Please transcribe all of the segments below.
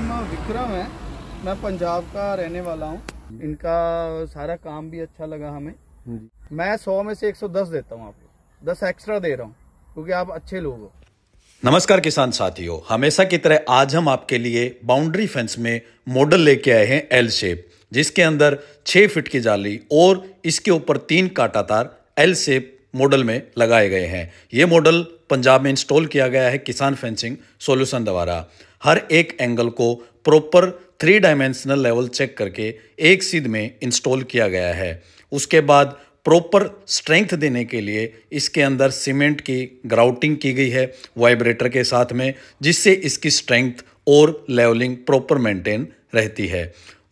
नाम विक्रम है मैं पंजाब का रहने वाला हूँ इनका सारा काम भी अच्छा लगा हमें मैं सौ में से एक सौ दस देता हूँ आपको दस एक्स्ट्रा दे रहा हूँ क्योंकि आप अच्छे लोग हो नमस्कार किसान साथियों हमेशा की तरह आज हम आपके लिए बाउंड्री फेंस में मॉडल लेके आए हैं एल शेप जिसके अंदर छह फिट की जाली और इसके ऊपर तीन तार एल शेप मॉडल में लगाए गए हैं ये मॉडल पंजाब में इंस्टॉल किया गया है किसान फेंसिंग सॉल्यूशन द्वारा हर एक एंगल को proper three dimensional level check करके एक सीध में इंस्टॉल किया गया है उसके बाद प्रॉपर स्ट्रेंथ देने के लिए इसके अंदर सीमेंट की ग्राउटिंग की गई है वाइब्रेटर के साथ में जिससे इसकी स्ट्रेंथ और लेवलिंग प्रॉपर मेंटेन रहती है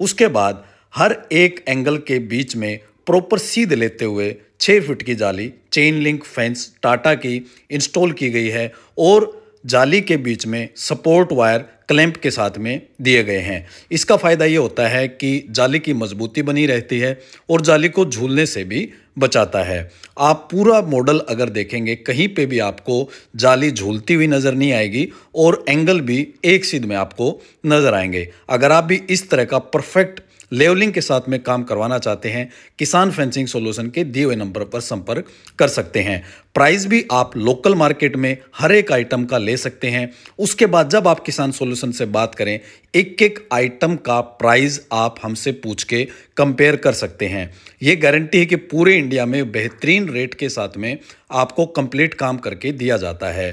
उसके बाद हर एक एंगल के बीच में प्रॉपर सीध लेते हुए छः फिट की जाली चेन लिंक फेंस टाटा की इंस्टॉल की गई है और जाली के बीच में सपोर्ट वायर क्लैंप के साथ में दिए गए हैं इसका फ़ायदा ये होता है कि जाली की मजबूती बनी रहती है और जाली को झूलने से भी बचाता है आप पूरा मॉडल अगर देखेंगे कहीं पे भी आपको जाली झूलती हुई नज़र नहीं आएगी और एंगल भी एक सीध में आपको नज़र आएंगे अगर आप भी इस तरह का परफेक्ट लेवलिंग के साथ में काम करवाना चाहते हैं किसान फेंसिंग सोल्यूशन के दिए हुए नंबर पर संपर्क कर सकते हैं प्राइस भी आप लोकल मार्केट में हर एक आइटम का ले सकते हैं उसके बाद जब आप किसान सोल्यूशन से बात करें एक एक आइटम का प्राइस आप हमसे पूछ के कंपेयर कर सकते हैं ये गारंटी है कि पूरे इंडिया में बेहतरीन रेट के साथ में आपको कंप्लीट काम करके दिया जाता है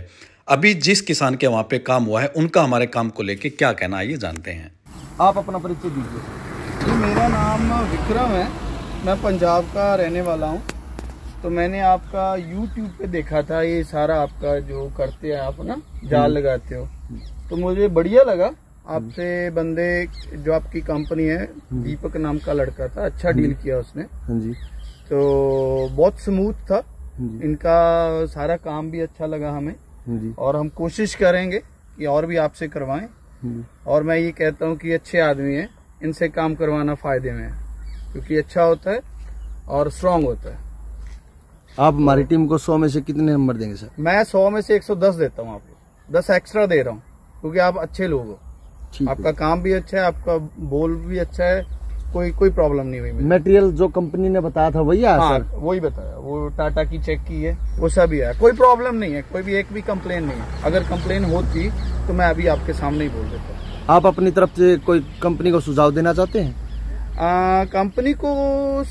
अभी जिस किसान के वहाँ पे काम हुआ है उनका हमारे काम को लेके क्या कहना है ये जानते हैं आप अपना परिचय दीजिए जी मेरा नाम विक्रम है मैं पंजाब का रहने वाला हूँ तो मैंने आपका YouTube पे देखा था ये सारा आपका जो करते हैं आप ना जाल हम्म। लगाते हो तो मुझे बढ़िया लगा आपसे हम्म। बंदे जो आपकी कंपनी है हम्म। दीपक नाम का लड़का था अच्छा डील किया उसने हाँ जी तो बहुत स्मूथ था हाँ इनका सारा काम भी अच्छा लगा हमें हाँ और हम कोशिश करेंगे कि और भी आपसे करवाएं और मैं ये कहता हूँ कि अच्छे आदमी हैं इनसे काम करवाना फायदे में है क्योंकि अच्छा होता है और स्ट्रांग होता है आप हमारी टीम को सौ में से कितने नंबर देंगे सर मैं सौ में से एक सौ दस देता हूँ आपको दस एक्स्ट्रा दे रहा हूँ क्योंकि आप अच्छे लोग हो आपका काम भी अच्छा है आपका बोल भी अच्छा है कोई कोई प्रॉब्लम नहीं हुई मेटेरियल जो कंपनी ने बताया था वही आया हाँ, वही बताया वो टाटा की चेक की है वो सब ही आया कोई प्रॉब्लम नहीं है कोई भी एक भी कंप्लेन नहीं है अगर कंप्लेन होती तो मैं अभी आपके सामने ही बोल देता हूँ आप अपनी तरफ से कोई कंपनी को सुझाव देना चाहते हैं कंपनी को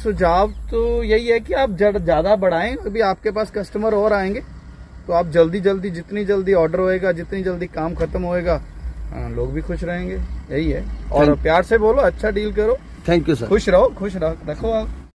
सुझाव तो यही है कि आप ज़्यादा बढ़ाएं अभी आपके पास कस्टमर और आएंगे तो आप जल्दी जल्दी जितनी जल्दी ऑर्डर होएगा जितनी जल्दी काम खत्म होएगा लोग भी खुश रहेंगे यही है और प्यार से बोलो अच्छा डील करो थैंक यू सर खुश रहो खुश रहो रखो आप